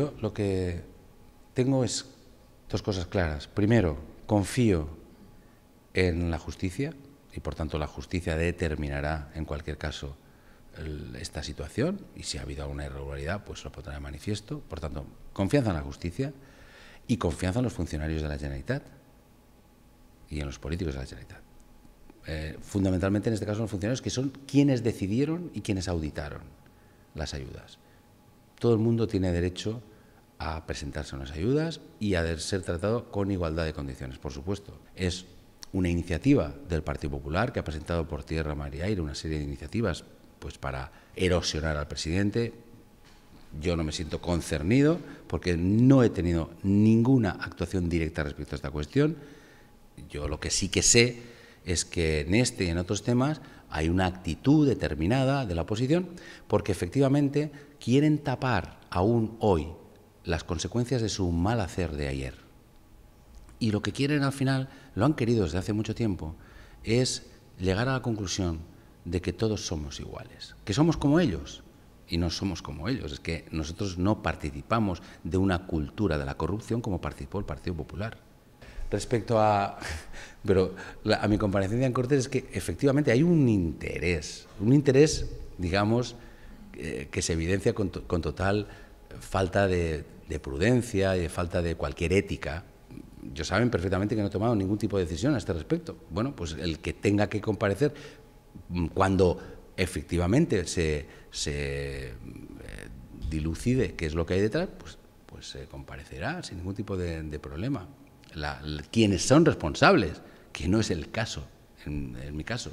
Yo lo que tengo es dos cosas claras. Primero, confío en la justicia y por tanto la justicia determinará en cualquier caso esta situación y si ha habido alguna irregularidad pues lo pondrá de manifiesto. Por tanto, confianza en la justicia y confianza en los funcionarios de la Generalitat y en los políticos de la Generalitat. Eh, fundamentalmente en este caso los funcionarios que son quienes decidieron y quienes auditaron las ayudas todo el mundo tiene derecho a presentarse a unas ayudas y a ser tratado con igualdad de condiciones, por supuesto. Es una iniciativa del Partido Popular que ha presentado por tierra, mar y aire una serie de iniciativas pues para erosionar al presidente. Yo no me siento concernido porque no he tenido ninguna actuación directa respecto a esta cuestión. Yo lo que sí que sé es que en este y en otros temas hay una actitud determinada de la oposición porque efectivamente quieren tapar aún hoy las consecuencias de su mal hacer de ayer. Y lo que quieren al final, lo han querido desde hace mucho tiempo, es llegar a la conclusión de que todos somos iguales, que somos como ellos. Y no somos como ellos, es que nosotros no participamos de una cultura de la corrupción como participó el Partido Popular respecto a... Pero a mi comparecencia en Cortes es que efectivamente hay un interés, un interés, digamos, eh, que se evidencia con, total falta de, prudencia y de falta de cualquier ética. Yo saben perfectamente que no he tomado ningún tipo de decisión a este respecto. Bueno, pues el que tenga que comparecer mm, cuando efectivamente se, se eh, dilucide qué es lo que hay detrás, pues, pues se comparecerá sin ningún tipo de problema la, quienes son responsables, que no es el caso, en mi caso.